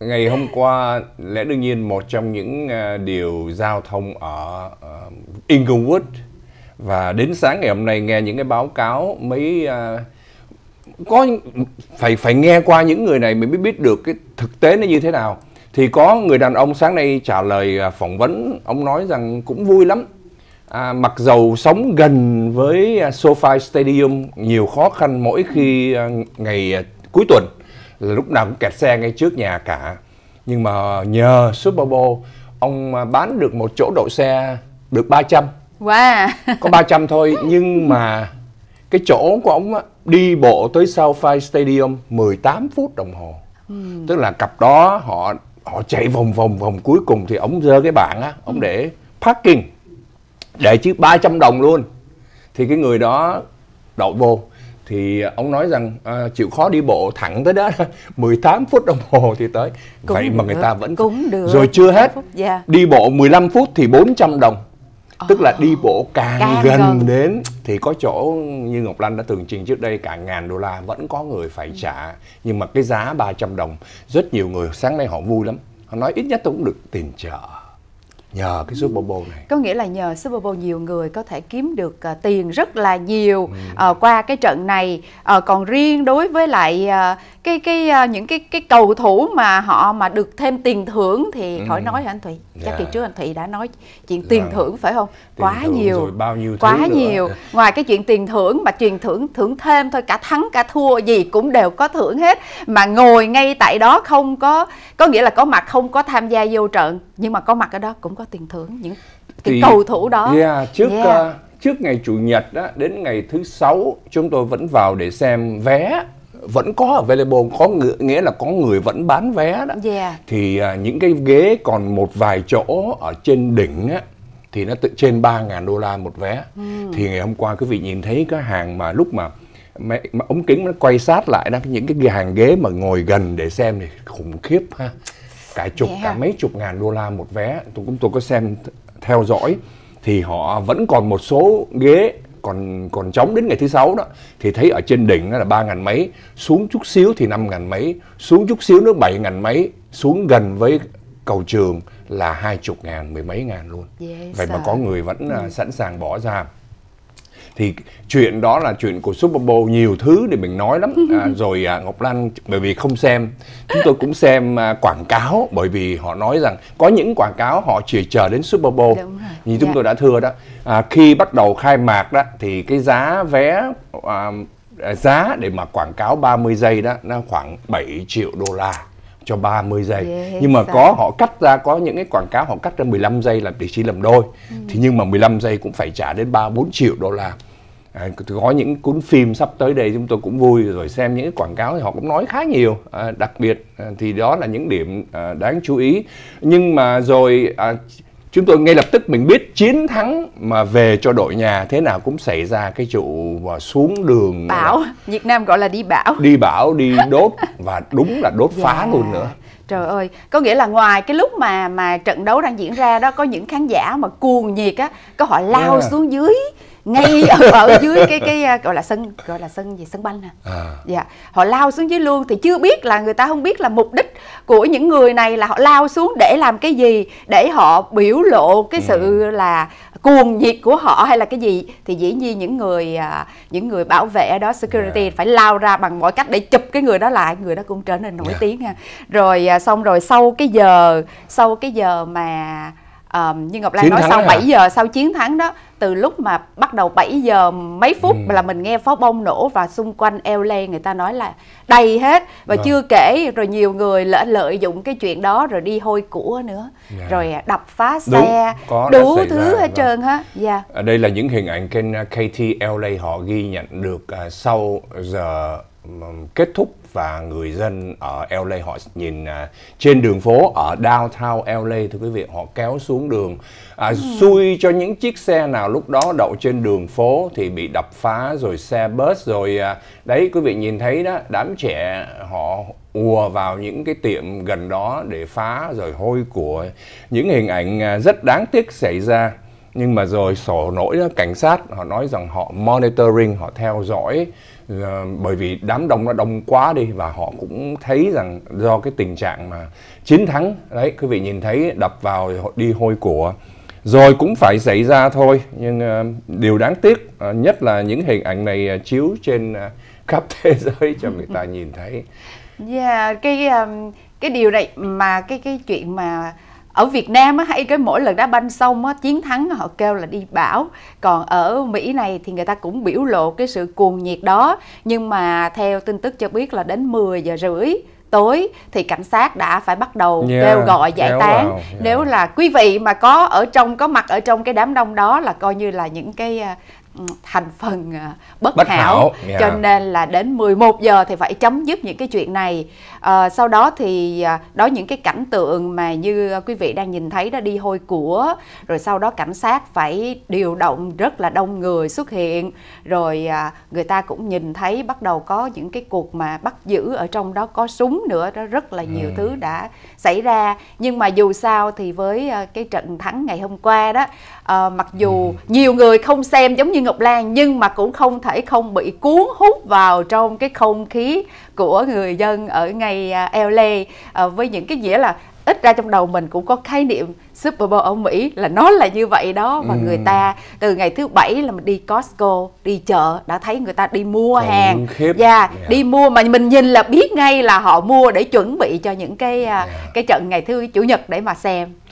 ngày hôm qua lẽ đương nhiên một trong những ờ, điều giao thông ở uh, Inglewood và đến sáng ngày hôm nay nghe những cái báo cáo mấy uh, có phải phải nghe qua những người này mình mới biết được cái thực tế nó như thế nào thì có người đàn ông sáng nay trả lời phỏng vấn ông nói rằng cũng vui lắm à, mặc dầu sống gần với SoFi Stadium nhiều khó khăn mỗi khi ngày cuối tuần là lúc nào cũng kẹt xe ngay trước nhà cả nhưng mà nhờ Super Bowl ông bán được một chỗ đậu xe được 300 wow. có 300 thôi nhưng mà cái chỗ của ông á, đi bộ tới sau Five Stadium 18 phút đồng hồ ừ. tức là cặp đó họ họ chạy vòng vòng vòng cuối cùng thì ông dơ cái bảng á ông hmm. để parking để chứ 300 đồng luôn thì cái người đó đậu vô thì ông nói rằng à, chịu khó đi bộ thẳng tới đó 18 phút đồng hồ thì tới cũng vậy được, mà người ta vẫn cũng được rồi chưa hết yeah. Dạ. đi bộ 15 phút thì 400 đồng oh, tức là đi bộ càng, càng gần, gần đến thì có chỗ như Ngọc Lan đã tường trình trước đây cả ngàn đô la vẫn có người phải ừ. trả nhưng mà cái giá 300 đồng rất nhiều người sáng nay họ vui lắm họ nói ít nhất tôi cũng được tiền trợ nhờ cái Super Bowl này. Có nghĩa là nhờ Super Bowl nhiều người có thể kiếm được uh, tiền rất là nhiều ừ. uh, qua cái trận này. Uh, còn riêng đối với lại uh, cái cái ờ, những cái cái cầu thủ mà họ mà được thêm tiền thưởng thì ừ. khỏi nói hả anh Thụy chắc yeah. Dạ. kỳ trước anh Thụy đã nói chuyện dạ. tiền yeah. thưởng phải không tiền quá nhiều rồi bao nhiêu quá thứ nhiều nữa. ngoài cái chuyện tiền thưởng mà truyền thưởng thưởng thêm thôi cả thắng cả thua gì cũng đều có thưởng hết mà ngồi ngay tại đó không có có nghĩa là có mặt không có tham gia vô trận nhưng mà có mặt ở đó cũng có tiền thưởng những cái thì, cầu thủ đó yeah, trước yeah. Uh, trước ngày chủ nhật đó, đến ngày thứ sáu chúng tôi vẫn vào để xem vé vẫn có available có nghĩa là có người vẫn bán vé đó yeah. thì à, những cái ghế còn một vài chỗ ở trên đỉnh á thì nó tự trên 3.000 đô la một vé ừ. thì ngày hôm qua quý vị nhìn thấy cái hàng mà lúc mà mà, mà ống kính nó quay sát lại đó những cái hàng ghế mà ngồi gần để xem thì khủng khiếp ha cả chục yeah. cả mấy chục ngàn đô la một vé tôi cũng tôi có xem theo dõi thì họ vẫn còn một số ghế còn còn trống đến ngày thứ sáu đó thì thấy ở trên đỉnh là ba ngàn mấy xuống chút xíu thì năm ngàn mấy xuống chút xíu nữa bảy ngàn mấy xuống gần với cầu trường là hai chục ngàn mười mấy ngàn luôn yes, vậy sợ. mà có người vẫn à, ừ. sẵn sàng bỏ ra thì chuyện đó là chuyện của Super Bowl nhiều thứ để mình nói lắm à, rồi à, Ngọc Lan bởi vì không xem chúng tôi cũng xem à, quảng cáo bởi vì họ nói rằng có những quảng cáo họ chỉ chờ đến Super Bowl như chúng dạ. tôi đã thưa đó à, khi bắt đầu khai mạc đó thì cái giá vé à, giá để mà quảng cáo 30 giây đó nó khoảng 7 triệu đô la cho 30 giây yes, nhưng mà có họ cắt ra có những cái quảng cáo họ cắt ra 15 giây làm để chi làm đôi ừ. thì nhưng mà 15 giây cũng phải trả đến 3 4 triệu đô la à, có những cuốn phim sắp tới đây chúng tôi cũng vui rồi xem những cái quảng cáo thì họ cũng nói khá nhiều à, đặc biệt à, thì đó là những điểm à, đáng chú ý nhưng mà rồi à, chúng tôi ngay lập tức mình biết chiến thắng mà về cho đội nhà thế nào cũng xảy ra cái trụ và xuống đường bão là, Việt Nam gọi là đi bão đi bão đi đốt và đúng là đốt yeah. phá dạ. luôn nữa trời ơi có nghĩa là ngoài cái lúc mà mà trận đấu đang diễn ra đó có những khán giả mà cuồng nhiệt á có họ lao yeah. Dạ. xuống dưới ngay ở, ở dưới cái cái à, gọi là sân gọi là sân gì sân banh nè à. dạ họ lao xuống dưới luôn thì chưa biết là người ta không biết là mục đích của những người này là họ lao xuống để làm cái gì để họ biểu lộ cái ừ. sự là cuồng nhiệt của họ hay là cái gì thì dĩ nhiên những người à, những người bảo vệ đó security yeah. Dạ. phải lao ra bằng mọi cách để chụp cái người đó lại người đó cũng trở nên nổi yeah. Dạ. tiếng ha rồi à, xong rồi sau cái giờ sau cái giờ mà à, như ngọc lan nói sau 7 giờ sau chiến thắng đó từ lúc mà bắt đầu 7 giờ mấy phút ừ. là mình nghe pháo bông nổ và xung quanh LA người ta nói là đầy hết và vâng. chưa kể rồi nhiều người lợi lợi dụng cái chuyện đó rồi đi hôi của nữa yeah. Dạ. rồi đập phá xe Đúng, có, đủ thứ ra, hết vâng. trơn hết yeah. Dạ. đây là những hình ảnh kênh uh, KT LA họ ghi nhận được uh, sau giờ kết thúc và người dân ở LA họ nhìn à, trên đường phố ở downtown LA thưa quý vị họ kéo xuống đường à, ừ. xui cho những chiếc xe nào lúc đó đậu trên đường phố thì bị đập phá rồi xe bus rồi à, đấy quý vị nhìn thấy đó đám trẻ họ ùa vào những cái tiệm gần đó để phá rồi hôi của những hình ảnh à, rất đáng tiếc xảy ra nhưng mà rồi sổ nổi đó, cảnh sát họ nói rằng họ monitoring họ theo dõi ờ, bởi vì đám đông nó đông quá đi và họ cũng thấy rằng do cái tình trạng mà chiến thắng đấy quý vị nhìn thấy đập vào họ đi hôi của rồi cũng phải xảy ra thôi nhưng ờ, điều đáng tiếc ờ, nhất là những hình ảnh này chiếu trên khắp thế giới cho người ta nhìn thấy. yeah, cái cái điều này mà cái cái chuyện mà ở Việt Nam á, hay cái mỗi lần đá banh xong á, chiến thắng họ kêu là đi bảo còn ở Mỹ này thì người ta cũng biểu lộ cái sự cuồng nhiệt đó nhưng mà theo tin tức cho biết là đến 10 giờ rưỡi tối thì cảnh sát đã phải bắt đầu yeah, kêu gọi giải tán yeah. nếu là quý vị mà có ở trong có mặt ở trong cái đám đông đó là coi như là những cái à, thành phần à, bất, bất hảo, hảo. Yeah. cho nên là đến 11 giờ thì phải chấm dứt những cái chuyện này à, sau đó thì à, đó những cái cảnh tượng mà như quý vị đang nhìn thấy đó đi hôi của rồi sau đó cảnh sát phải điều động rất là đông người xuất hiện rồi à, người ta cũng nhìn thấy bắt đầu có những cái cuộc mà bắt giữ ở trong đó có súng nữa đó rất là nhiều ừ. thứ đã xảy ra nhưng mà dù sao thì với à, cái trận thắng ngày hôm qua đó à, mặc dù ừ. nhiều người không xem giống như Ngọc Lan nhưng mà cũng không thể không bị cuốn hút vào trong cái không khí của người dân ở ngay à, LA à, với những cái nghĩa là ít ra trong đầu mình cũng có khái niệm Super Bowl ở Mỹ là nó là như vậy đó và ừ. người ta từ ngày thứ bảy là mình đi Costco đi chợ đã thấy người ta đi mua Còn hàng và Yeah, yeah. đi mua mà mình nhìn là biết ngay là họ mua để chuẩn bị cho những cái yeah. À, dạ. cái trận ngày thứ chủ nhật để mà xem